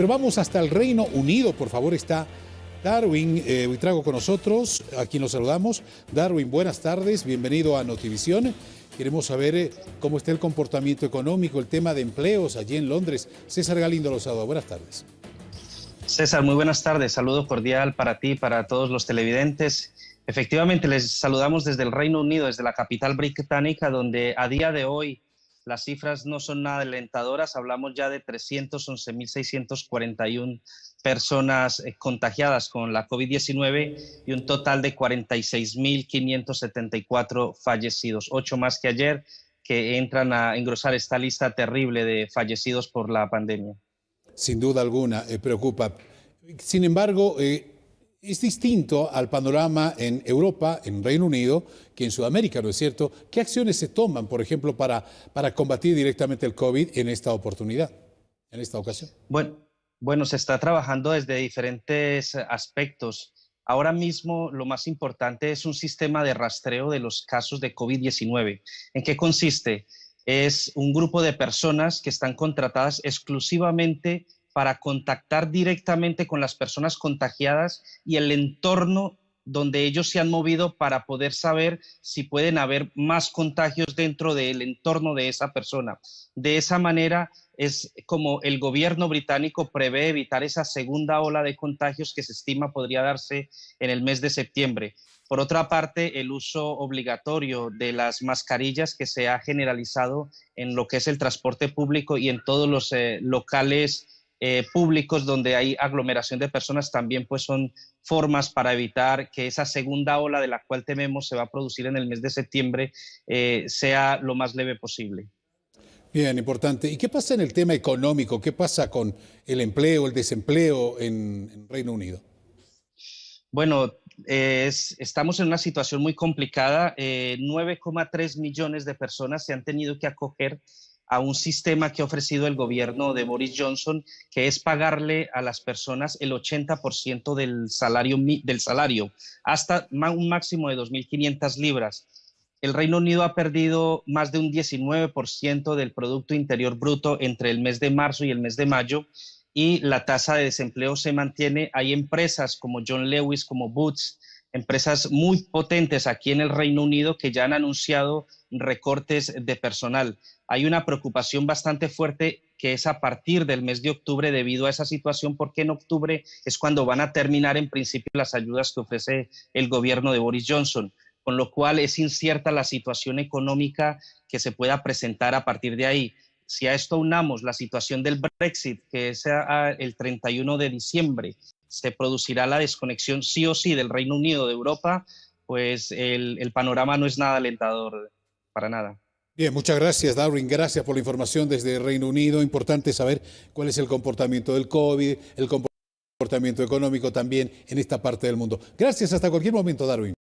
Pero vamos hasta el Reino Unido, por favor, está Darwin eh, con nosotros, Aquí nos saludamos. Darwin, buenas tardes, bienvenido a Notivisión. Queremos saber eh, cómo está el comportamiento económico, el tema de empleos allí en Londres. César Galindo Lozado, buenas tardes. César, muy buenas tardes. Saludo cordial para ti, para todos los televidentes. Efectivamente, les saludamos desde el Reino Unido, desde la capital británica, donde a día de hoy las cifras no son nada alentadoras, hablamos ya de 311.641 personas eh, contagiadas con la COVID-19 y un total de 46.574 fallecidos, ocho más que ayer, que entran a engrosar esta lista terrible de fallecidos por la pandemia. Sin duda alguna, eh, preocupa. Sin embargo, eh, es distinto al panorama en Europa, en Reino Unido, que en Sudamérica, ¿no es cierto? ¿Qué acciones se toman, por ejemplo, para, para combatir directamente el COVID en esta oportunidad, en esta ocasión? Bueno, bueno, se está trabajando desde diferentes aspectos. Ahora mismo lo más importante es un sistema de rastreo de los casos de COVID-19. ¿En qué consiste? Es un grupo de personas que están contratadas exclusivamente para contactar directamente con las personas contagiadas y el entorno donde ellos se han movido para poder saber si pueden haber más contagios dentro del entorno de esa persona. De esa manera es como el gobierno británico prevé evitar esa segunda ola de contagios que se estima podría darse en el mes de septiembre. Por otra parte, el uso obligatorio de las mascarillas que se ha generalizado en lo que es el transporte público y en todos los eh, locales eh, públicos donde hay aglomeración de personas también pues son formas para evitar que esa segunda ola de la cual tememos se va a producir en el mes de septiembre eh, sea lo más leve posible. Bien, importante. ¿Y qué pasa en el tema económico? ¿Qué pasa con el empleo, el desempleo en, Reino Unido? Bueno, eh, estamos en una situación muy complicada. 9,3 millones de personas se han tenido que acoger a un sistema que ha ofrecido el gobierno de Boris Johnson, que es pagarle a las personas el 80% del salario, del salario, hasta un máximo de 2.500 libras. El Reino Unido ha perdido más de un 19% del Producto Interior Bruto entre el mes de marzo y el mes de mayo y la tasa de desempleo se mantiene. Hay empresas como John Lewis, como Boots, empresas muy potentes aquí en el Reino Unido que ya han anunciado recortes de personal. Hay una preocupación bastante fuerte que es a partir del mes de octubre debido a esa situación, porque en octubre es cuando van a terminar en principio las ayudas que ofrece el gobierno de Boris Johnson, con lo cual es incierta la situación económica que se pueda presentar a partir de ahí. Si a esto unamos la situación del Brexit, que es el 31 de diciembre, se producirá la desconexión sí o sí del Reino Unido, de Europa, pues el, panorama no es nada alentador, para nada. Bien, muchas gracias, Darwin. Gracias por la información desde Reino Unido. Importante saber cuál es el comportamiento del COVID, el comportamiento económico también en esta parte del mundo. Gracias, hasta cualquier momento, Darwin.